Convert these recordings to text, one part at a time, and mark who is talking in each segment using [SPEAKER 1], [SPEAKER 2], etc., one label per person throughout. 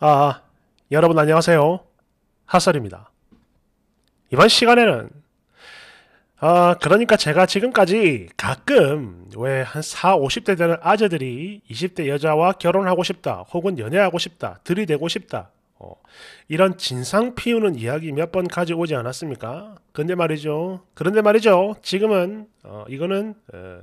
[SPEAKER 1] 아, 여러분 안녕하세요. 핫설입니다. 이번 시간에는 아, 그러니까 제가 지금까지 가끔 왜 한 4, 50대 되는 아재들이 20대 여자와 결혼하고 싶다, 혹은 연애하고 싶다, 들이대고 싶다, 어, 이런 진상 피우는 이야기 몇 번 가져오지 않았습니까? 근데 말이죠. 그런데 말이죠. 지금은 어, 이거는 에, 어,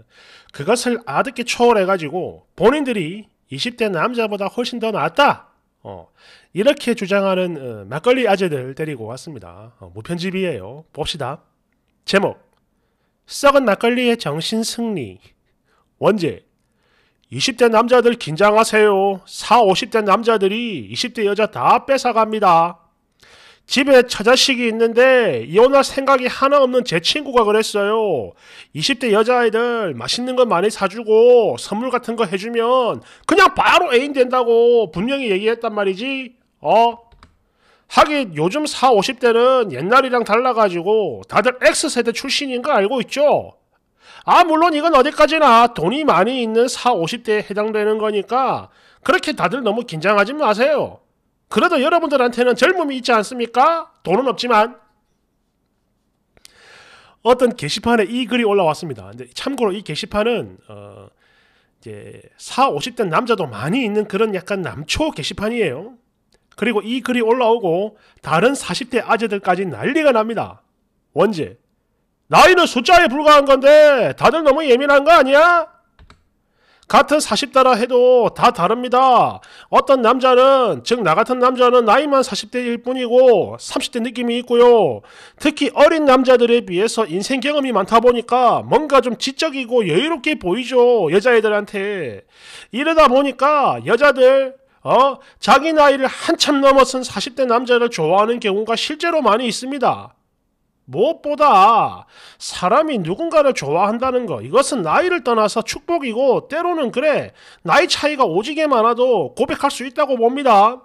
[SPEAKER 1] 그것을 아득히 초월해가지고 본인들이 20대 남자보다 훨씬 더 낫다! 어, 이렇게 주장하는 어, 막걸리 아재들 데리고 왔습니다. 어, 무편집이에요. 봅시다. 제목 썩은 막걸리의 정신 승리 원제 20대 남자들 긴장하세요. 4, 50대 남자들이 20대 여자 다 뺏어갑니다. 집에 처자식이 있는데 이혼할 생각이 하나 없는 제 친구가 그랬어요. 20대 여자아이들 맛있는 거 많이 사주고 선물 같은 거 해주면 그냥 바로 애인 된다고 분명히 얘기했단 말이지. 어? 하긴 요즘 4, 50대는 옛날이랑 달라가지고 다들 X세대 출신인 거 알고 있죠? 아 물론 이건 어디까지나 돈이 많이 있는 4, 50대에 해당되는 거니까 그렇게 다들 너무 긴장하지 마세요. 그래도 여러분들한테는 젊음이 있지 않습니까? 돈은 없지만 어떤 게시판에 이 글이 올라왔습니다. 근데 참고로 이 게시판은 어 이제 4, 50대 남자도 많이 있는 그런 약간 남초 게시판이에요. 그리고 이 글이 올라오고 다른 40대 아재들까지 난리가 납니다. 원제 나이는 숫자에 불과한 건데 다들 너무 예민한 거 아니야? 같은 40대라 해도 다 다릅니다. 어떤 남자는, 즉, 나 같은 남자는 나이만 40대일 뿐이고 30대 느낌이 있고요. 특히 어린 남자들에 비해서 인생 경험이 많다 보니까 뭔가 좀 지적이고 여유롭게 보이죠. 여자애들한테. 이러다 보니까 여자들, 어? 자기 나이를 한참 넘어선 40대 남자를 좋아하는 경우가 실제로 많이 있습니다. 무엇보다 사람이 누군가를 좋아한다는 것 이것은 나이를 떠나서 축복이고 때로는 그래 나이 차이가 오지게 많아도 고백할 수 있다고 봅니다.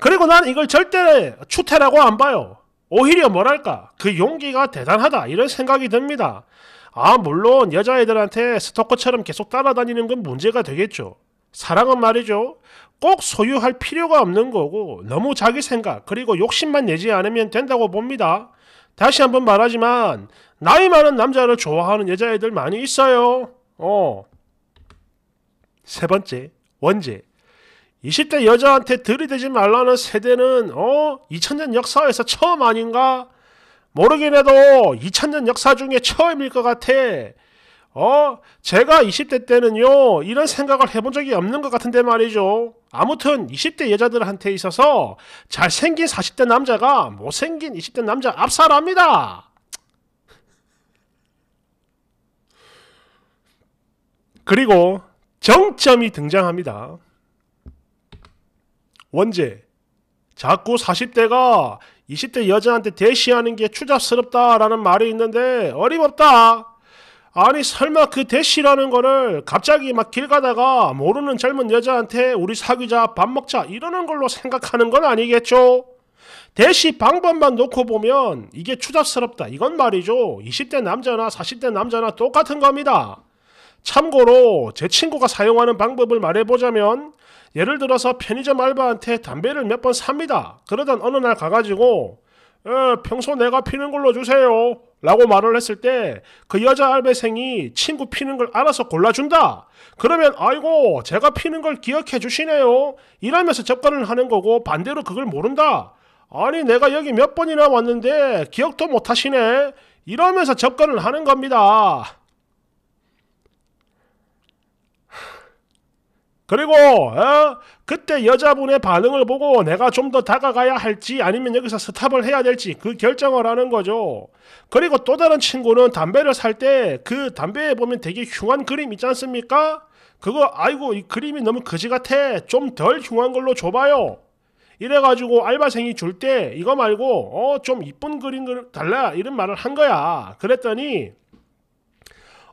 [SPEAKER 1] 그리고 난 이걸 절대 추태라고 안 봐요. 오히려 뭐랄까 그 용기가 대단하다 이런 생각이 듭니다. 아 물론 여자애들한테 스토커처럼 계속 따라다니는 건 문제가 되겠죠. 사랑은 말이죠. 꼭 소유할 필요가 없는 거고 너무 자기 생각 그리고 욕심만 내지 않으면 된다고 봅니다. 다시 한번 말하지만 나이 많은 남자를 좋아하는 여자애들 많이 있어요. 어. 세 번째, 원제 20대 여자한테 들이대지 말라는 세대는 어 2000년 역사에서 처음 아닌가? 모르긴 해도 2000년 역사 중에 처음일 것 같아. 어, 제가 20대 때는요, 이런 생각을 해본 적이 없는 것 같은데 말이죠. 아무튼 20대 여자들한테 있어서 잘생긴 40대 남자가 못생긴 20대 남자 앞사합니다 그리고 정점이 등장합니다. 원제. 자꾸 40대가 20대 여자한테 대시하는 게 추잡스럽다라는 말이 있는데 어림없다. 아니 설마 그 대시라는 거를 갑자기 막 길 가다가 모르는 젊은 여자한테 우리 사귀자 밥 먹자 이러는 걸로 생각하는 건 아니겠죠? 대시 방법만 놓고 보면 이게 추잡스럽다 이건 말이죠 20대 남자나 40대 남자나 똑같은 겁니다 참고로 제 친구가 사용하는 방법을 말해보자면 예를 들어서 편의점 알바한테 담배를 몇 번 삽니다 그러던 어느 날 가가지고 에, 평소 내가 피는 걸로 주세요 라고 말을 했을 때 그 여자 알바생이 친구 피는 걸 알아서 골라준다. 그러면 아이고 제가 피는 걸 기억해 주시네요. 이러면서 접근을 하는 거고 반대로 그걸 모른다. 아니 내가 여기 몇 번이나 왔는데 기억도 못 하시네. 이러면서 접근을 하는 겁니다. 그리고 어? 그때 여자분의 반응을 보고 내가 좀 더 다가가야 할지 아니면 여기서 스탑을 해야 될지 그 결정을 하는 거죠. 그리고 또 다른 친구는 담배를 살 때 그 담배에 보면 되게 흉한 그림 있지 않습니까? 그거 아이고 이 그림이 너무 거지 같아 좀 덜 흉한 걸로 줘봐요. 이래가지고 알바생이 줄 때 이거 말고 어 좀 이쁜 그림 달라 이런 말을 한 거야. 그랬더니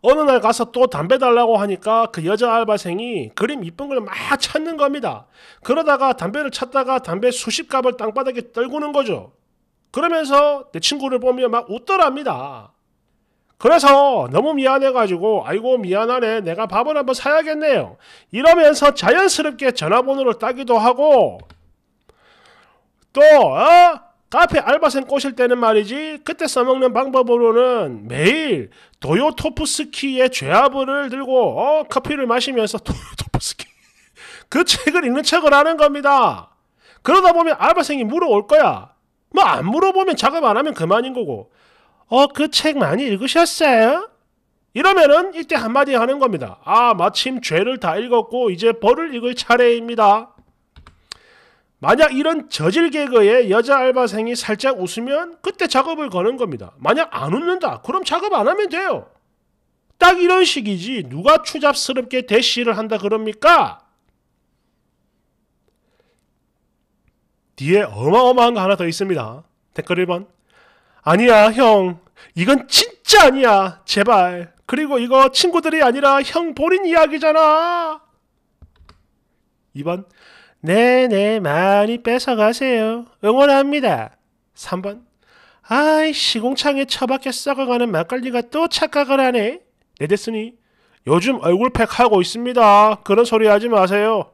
[SPEAKER 1] 어느 날 가서 또 담배 달라고 하니까 그 여자 알바생이 그림 이쁜 걸 막 찾는 겁니다. 그러다가 담배를 찾다가 담배 수십 갑을 땅바닥에 떨구는 거죠. 그러면서 내 친구를 보며 막 웃더랍니다. 그래서 너무 미안해가지고 아이고 미안하네 내가 밥을 한번 사야겠네요. 이러면서 자연스럽게 전화번호를 따기도 하고 또 어? 카페 알바생 꼬실 때는 말이지 그때 써먹는 방법으로는 매일 도요토프스키의 죄아부를 들고 어, 커피를 마시면서 도요토프스키 그 책을 읽는 척을 하는 겁니다. 그러다 보면 알바생이 물어올 거야. 뭐 안 물어보면 작업 안 하면 그만인 거고 어 그 책 많이 읽으셨어요? 이러면은 이때 한마디 하는 겁니다. 아 마침 죄를 다 읽었고 이제 벌을 읽을 차례입니다. 만약 이런 저질 개그에 여자 알바생이 살짝 웃으면 그때 작업을 거는 겁니다. 만약 안 웃는다, 그럼 작업 안 하면 돼요. 딱 이런 식이지 누가 추잡스럽게 대시를 한다 그럽니까? 뒤에 어마어마한 거 하나 더 있습니다. 댓글 1번. 아니야, 형. 이건 진짜 아니야. 제발. 그리고 이거 친구들이 아니라 형 본인 이야기잖아. 2번. 네네 많이 뺏어가세요. 응원합니다. 3번 아이 시공창에 처박혀 썩어가는 막걸리가 또 착각을 하네. 네데스니 요즘 얼굴팩 하고 있습니다. 그런 소리 하지 마세요.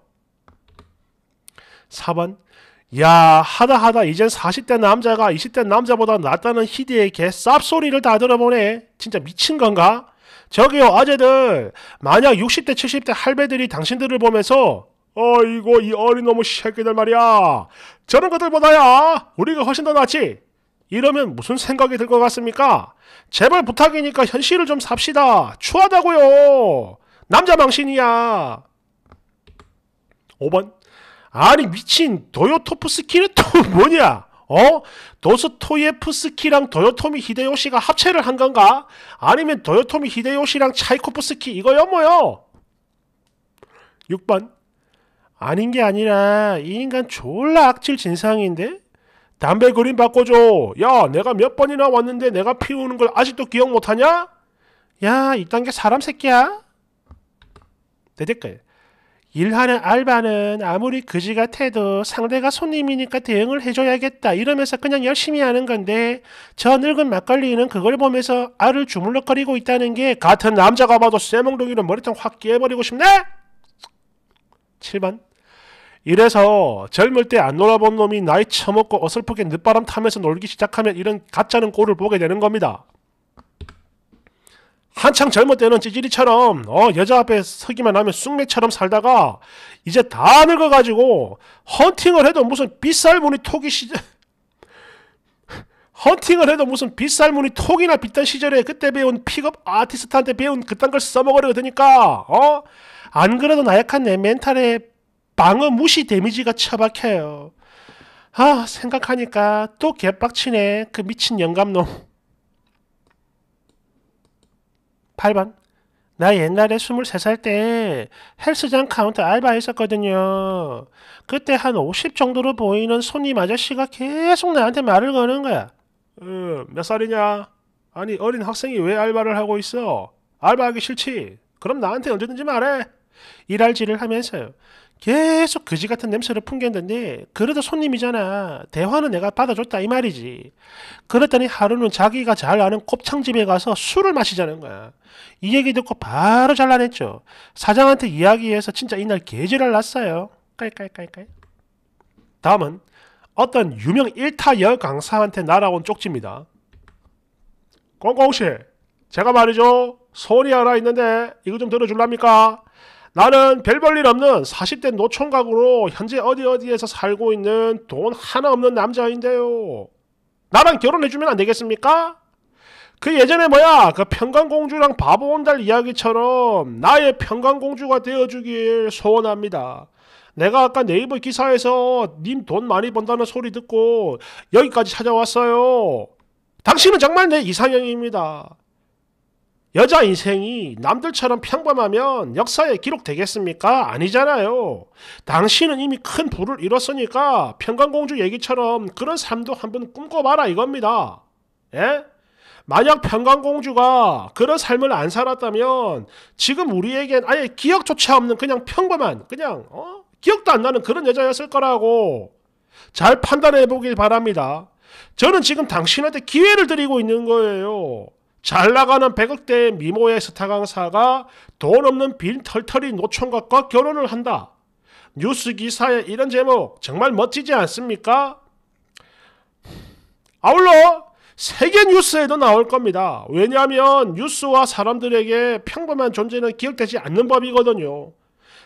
[SPEAKER 1] 4번 야 하다하다 이젠 40대 남자가 20대 남자보다 낫다는 히디의 개 쌉소리를 다 들어보네. 진짜 미친 건가? 저기요 아재들 만약 60대 70대 할배들이 당신들을 보면서 어이고 이 어린 놈의 새끼들 말이야. 저런 것들보다야 우리가 훨씬 더 낫지. 이러면 무슨 생각이 들 것 같습니까? 제발 부탁이니까 현실을 좀 삽시다. 추하다고요. 남자 망신이야. 5번. 아니 미친 도요토프스키는 또 뭐냐? 어? 도스토예프스키랑 도요토미 히데요시가 합체를 한 건가? 아니면 도요토미 히데요시랑 차이코프스키 이거요 뭐요? 6번 아닌 게 아니라 이 인간 졸라 악질 진상인데 담배 그림 바꿔줘. 야, 내가 몇 번이나 왔는데 내가 피우는 걸 아직도 기억 못하냐? 야, 이딴 게 사람 새끼야? 내 댓글. 일하는 알바는 아무리 그지 같아도 상대가 손님이니까 대응을 해줘야겠다 이러면서 그냥 열심히 하는 건데 저 늙은 막걸리는 그걸 보면서 알을 주물럭거리고 있다는 게 같은 남자가 봐도 쇠몽둥이로 머리통 확 깨버리고 싶네? 7번 이래서 젊을 때 안 놀아본 놈이 나이 처먹고 어설프게 늦바람 타면서 놀기 시작하면 이런 가짜는 꼴을 보게 되는 겁니다. 한창 젊을 때는 찌질이처럼 어, 여자 앞에 서기만 하면 숙매처럼 살다가 이제 다 늙어가지고 헌팅을 해도 무슨 빗살무늬 토기 시절 헌팅을 해도 무슨 빗살무늬 토기나 빗던 시절에 그때 배운 픽업 아티스트한테 배운 그딴 걸 써먹으려 되니까 어? 안 그래도 나약한 내 멘탈에 방어 무시 데미지가 처박혀요. 아 생각하니까 또 개빡치네 그 미친 영감놈 8번 나 옛날에 23살 때 헬스장 카운터 알바했었거든요. 그때 한 50 정도로 보이는 손님 아저씨가 계속 나한테 말을 거는 거야. 음, 몇 살이냐? 아니 어린 학생이 왜 알바를 하고 있어? 알바하기 싫지? 그럼 나한테 언제든지 말해. 일할 지를 하면서요. 계속 거지 같은 냄새를 풍겼는데 그래도 손님이잖아. 대화는 내가 받아줬다 이 말이지. 그랬더니 하루는 자기가 잘 아는 곱창집에 가서 술을 마시자는 거야. 이 얘기 듣고 바로 잘라냈죠. 사장한테 이야기해서 진짜 이날 개지을 났어요. 깔깔깔깔. 다음은 어떤 유명 일타열 강사한테 날아온 쪽지입니다. 꽁꽁씨, 제가 말이죠. 소리 하나 있는데 이거 좀 들어줄랍니까? 나는 별 볼 일 없는 40대 노총각으로 현재 어디 어디에서 살고 있는 돈 하나 없는 남자인데요. 나랑 결혼해주면 안 되겠습니까? 그 예전에 뭐야 그 평강공주랑 바보 온달 이야기처럼 나의 평강공주가 되어주길 소원합니다. 내가 아까 네이버 기사에서 님 돈 많이 번다는 소리 듣고 여기까지 찾아왔어요. 당신은 정말 내 이상형입니다. 여자 인생이 남들처럼 평범하면 역사에 기록되겠습니까? 아니잖아요. 당신은 이미 큰 부를 잃었으니까 평강공주 얘기처럼 그런 삶도 한번 꿈꿔봐라 이겁니다. 예? 만약 평강공주가 그런 삶을 안 살았다면 지금 우리에겐 아예 기억조차 없는 그냥 평범한 그냥 어? 기억도 안 나는 그런 여자였을 거라고 잘 판단해 보길 바랍니다. 저는 지금 당신한테 기회를 드리고 있는 거예요. 잘 나가는 100억대 미모의 스타 강사가 돈 없는 빈 털털이 노총각과 결혼을 한다. 뉴스 기사에 이런 제목 정말 멋지지 않습니까? 아울러 세계 뉴스에도 나올 겁니다. 왜냐하면 뉴스와 사람들에게 평범한 존재는 기억되지 않는 법이거든요.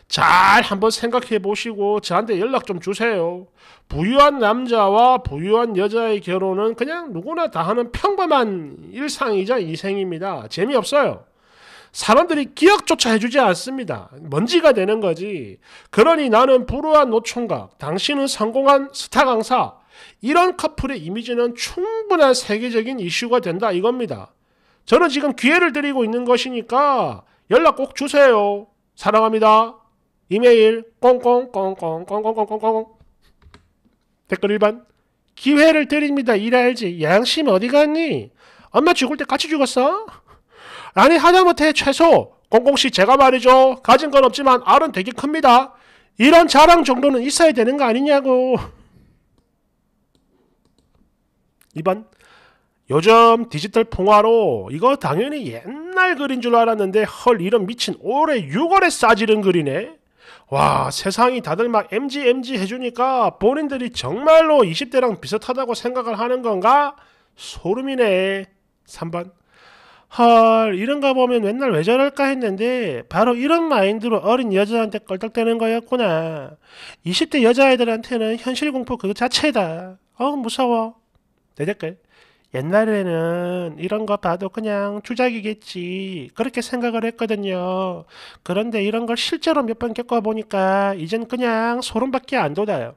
[SPEAKER 1] 잘 한번 생각해 보시고 저한테 연락 좀 주세요. 부유한 남자와 부유한 여자의 결혼은 그냥 누구나 다 하는 평범한 일상이자 인생입니다. 재미없어요. 사람들이 기억조차 해주지 않습니다. 먼지가 되는 거지. 그러니 나는 불우한 노총각, 당신은 성공한 스타 강사. 이런 커플의 이미지는 충분한 세계적인 이슈가 된다 이겁니다. 저는 지금 기회를 드리고 있는 것이니까 연락 꼭 주세요. 사랑합니다. 이메일 꽁꽁꽁꽁꽁꽁꽁꽁꽁 댓글 1번 기회를 드립니다. 일할지 양심 어디 갔니? 엄마 죽을 때 같이 죽었어? 아니 하다못해 최소 꽁꽁씨 제가 말이죠. 가진 건 없지만 알은 되게 큽니다. 이런 자랑 정도는 있어야 되는 거 아니냐고. 2번 요즘 디지털 통화로 이거 당연히 옛날 글인 줄 알았는데 헐 이런 미친 올해 6월에 싸지른 글이네. 와 세상이 다들 막 MG MG 해주니까 본인들이 정말로 20대랑 비슷하다고 생각을 하는 건가? 소름이네. 3번 헐 이런가 보면 맨날 왜 저럴까 했는데 바로 이런 마인드로 어린 여자한테 껄떡대는 거였구나. 20대 여자애들한테는 현실 공포 그 자체다. 어 무서워. 내 댓글 옛날에는 이런 거 봐도 그냥 주작이겠지 그렇게 생각을 했거든요. 그런데 이런 걸 실제로 몇 번 겪어보니까 이젠 그냥 소름밖에 안 돋아요.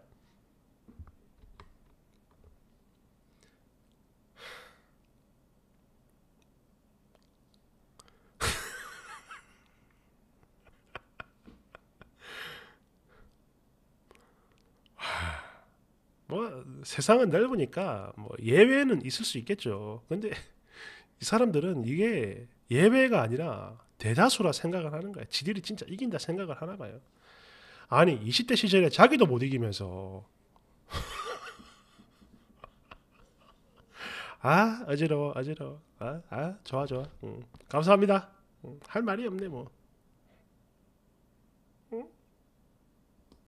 [SPEAKER 1] 뭐 세상은 넓으니까 뭐 예외는 있을 수 있겠죠. 근데 이 사람들은 이게 예외가 아니라 대다수라 생각을 하는 거야. 지들이 진짜 이긴다 생각을 하나 봐요. 아니 20대 시절에 자기도 못 이기면서 아 어지러워 어지러워 아, 아 좋아 좋아 응. 감사합니다 응. 할 말이 없네 뭐